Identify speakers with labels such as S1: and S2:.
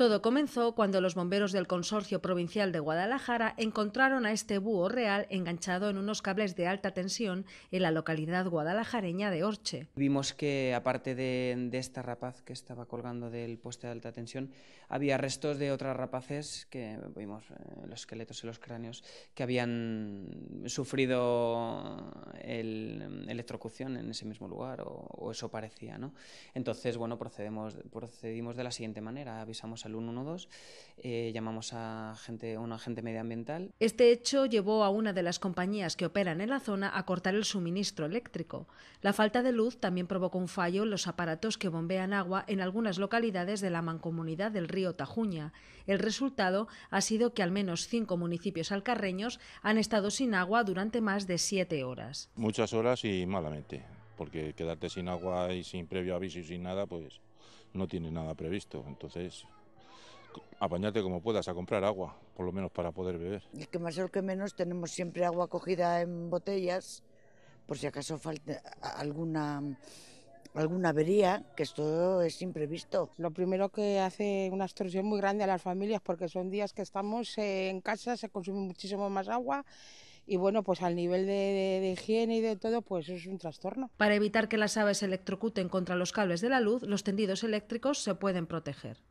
S1: Todo comenzó cuando los bomberos del Consorcio Provincial de Guadalajara encontraron a este búho real enganchado en unos cables de alta tensión en la localidad guadalajareña de Orche.
S2: Vimos que, aparte de, esta rapaz que estaba colgando del poste de alta tensión, había restos de otras rapaces que vimos eh, los esqueletos y los cráneos que habían sufrido eh, el, mm, electrocución en ese mismo lugar, o, eso parecía. ¿no? Entonces, bueno, procedemos, procedimos de la siguiente manera: avisamos al 112, eh, llamamos a gente, a un agente medioambiental.
S1: Este hecho llevó a una de las compañías que operan en la zona a cortar el suministro eléctrico. La falta de luz también provocó un fallo en los aparatos que bombean agua en algunas localidades de la mancomunidad del río Tajuña. El resultado ha sido que al menos cinco municipios alcarreños han estado sin agua durante más de siete horas.
S3: Muchas horas y malamente, porque quedarte sin agua y sin previo aviso y sin nada, pues no tiene nada previsto. Entonces, apañate como puedas a comprar agua, por lo menos para poder beber. Y
S4: que más o que menos tenemos siempre agua cogida en botellas, por si acaso falta alguna alguna avería, que esto es imprevisto. Lo primero que hace una extorsión muy grande a las familias, porque son días que estamos eh, en casa, se consume muchísimo más agua y bueno, pues al nivel de, higiene y de todo, pues es un trastorno.
S1: Para evitar que las aves se electrocuten contra los cables de la luz, los tendidos eléctricos se pueden proteger.